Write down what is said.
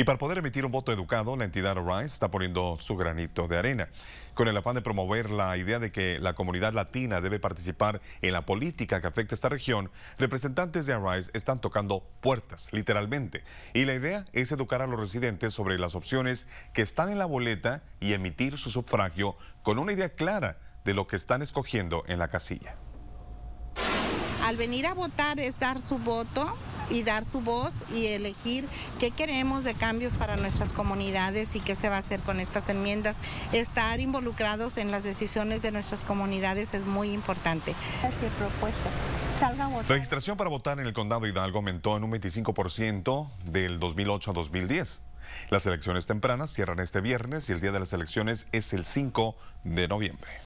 Y para poder emitir un voto educado, la entidad Arise está poniendo su granito de arena, con el afán de promover la idea de que la comunidad latina debe participar en la política que afecta a esta región. Representantes de Arise están tocando puertas, literalmente, y la idea es educar a los residentes sobre las opciones que están en la boleta y emitir su sufragio con una idea clara de lo que están escogiendo en la casilla. Al venir a votar es dar su voto y dar su voz y elegir qué queremos de cambios para nuestras comunidades y qué se va a hacer con estas enmiendas. Estar involucrados en las decisiones de nuestras comunidades es muy importante. La registración para votar en el condado Hidalgo aumentó en un 25% del 2008 a 2010. Las elecciones tempranas cierran este viernes y el día de las elecciones es el 5 de noviembre.